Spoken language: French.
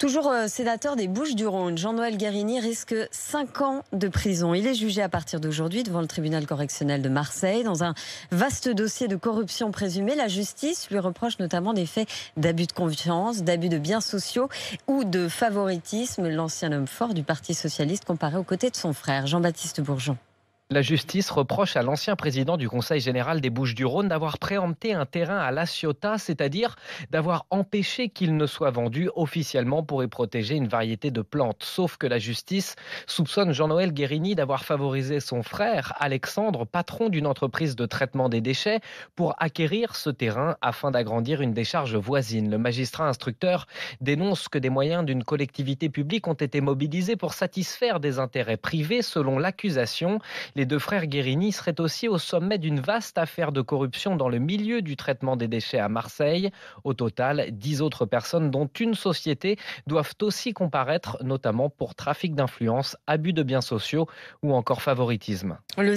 Toujours euh, sénateur des Bouches-du-Rhône, Jean-Noël Guérini risque 5 ans de prison. Il est jugé à partir d'aujourd'hui devant le tribunal correctionnel de Marseille dans un vaste dossier de corruption présumée. La justice lui reproche notamment des faits d'abus de confiance, d'abus de biens sociaux ou de favoritisme. L'ancien homme fort du Parti socialiste comparé aux côtés de son frère Jean-Baptiste Bourgeon. La justice reproche à l'ancien président du Conseil général des Bouches-du-Rhône d'avoir préempté un terrain à La Ciotat, c'est-à-dire d'avoir empêché qu'il ne soit vendu officiellement pour y protéger une variété de plantes. Sauf que la justice soupçonne Jean-Noël Guérini d'avoir favorisé son frère Alexandre, patron d'une entreprise de traitement des déchets, pour acquérir ce terrain afin d'agrandir une décharge voisine. Le magistrat instructeur dénonce que des moyens d'une collectivité publique ont été mobilisés pour satisfaire des intérêts privés, selon l'accusation. Les deux frères Guérini seraient aussi au sommet d'une vaste affaire de corruption dans le milieu du traitement des déchets à Marseille. Au total, dix autres personnes, dont une société, doivent aussi comparaître, notamment pour trafic d'influence, abus de biens sociaux ou encore favoritisme.